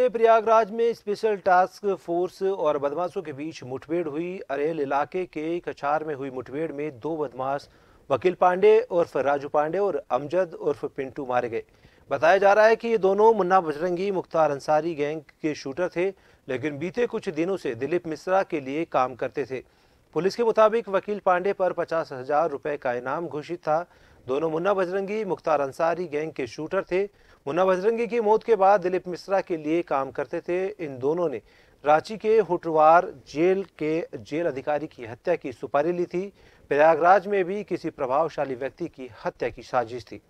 प्रयागराज में special task force और बदमाशों के बीच मुठभेड़ हुई अरेल इलाके के कछार में हुई मुठभेड़ में दो बदमाश वकील पांडे उर्फ राजू पांडे और अमजद उर्फ पिंटू मारे गए बताया जा रहा है कि ये दोनों मुन्ना बजरंगी मुख्तार अंसारी गैंग के शूटर थे लेकिन बीते कुछ दिनों से दिलीप मिश्रा के लिए काम करते थे पुलिस के मुताबिक वकील पांडे पर पचास हजार रुपए का इनाम घोषित था दोनों मुन्ना बजरंगी मुख्तार अंसारी गैंग के शूटर थे मुन्ना बजरंगी की मौत के बाद दिलीप मिश्रा के लिए काम करते थे इन दोनों ने रांची के हुटवार जेल के जेल अधिकारी की हत्या की सुपारी ली थी प्रयागराज में भी किसी प्रभावशाली व्यक्ति की हत्या की साजिश थी